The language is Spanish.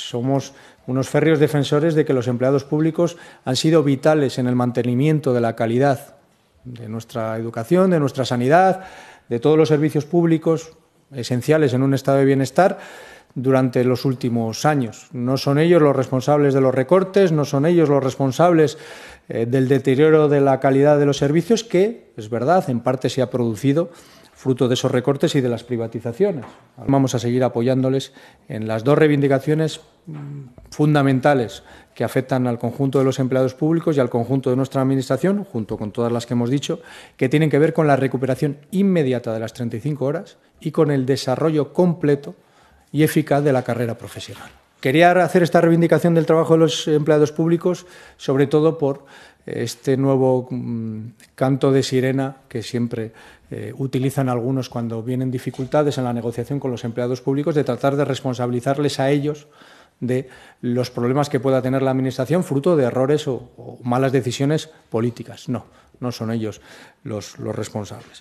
Somos unos férreos defensores de que los empleados públicos han sido vitales en el mantenimiento de la calidad de nuestra educación, de nuestra sanidad, de todos los servicios públicos esenciales en un estado de bienestar durante los últimos años. No son ellos los responsables de los recortes, no son ellos los responsables eh, del deterioro de la calidad de los servicios, que, es verdad, en parte se ha producido fruto de esos recortes y de las privatizaciones. Vamos a seguir apoyándoles en las dos reivindicaciones Mm, fundamentales que afectan al conjunto de los empleados públicos y al conjunto de nuestra Administración, junto con todas las que hemos dicho, que tienen que ver con la recuperación inmediata de las 35 horas y con el desarrollo completo y eficaz de la carrera profesional. Quería hacer esta reivindicación del trabajo de los empleados públicos, sobre todo por eh, este nuevo mm, canto de sirena que siempre eh, utilizan algunos cuando vienen dificultades en la negociación con los empleados públicos, de tratar de responsabilizarles a ellos de los problemas que pueda tener la Administración fruto de errores o, malas decisiones políticas. No, no son ellos los responsables.